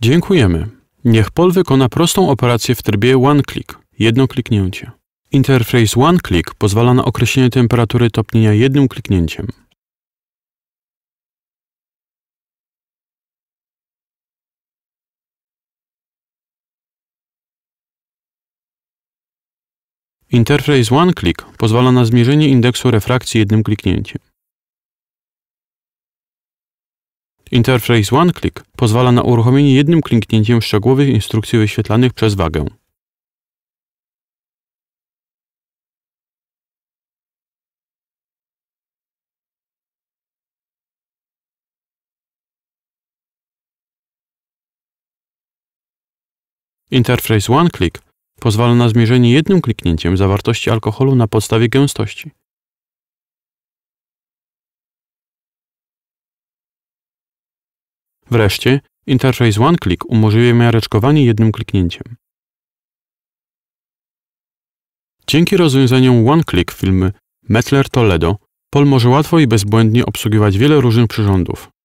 Dziękujemy. Niech Pol wykona prostą operację w trybie One Click, jedno kliknięcie. Interface One Click pozwala na określenie temperatury topnienia jednym kliknięciem. Interface One Click pozwala na zmierzenie indeksu refrakcji jednym kliknięciem. Interface One Click pozwala na uruchomienie jednym kliknięciem szczegółowych instrukcji wyświetlanych przez wagę. Interface One Click pozwala na zmierzenie jednym kliknięciem zawartości alkoholu na podstawie gęstości. Wreszcie, interfejs OneClick umożliwia miareczkowanie jednym kliknięciem. Dzięki rozwiązaniom OneClick filmy Metler Toledo, Pol może łatwo i bezbłędnie obsługiwać wiele różnych przyrządów.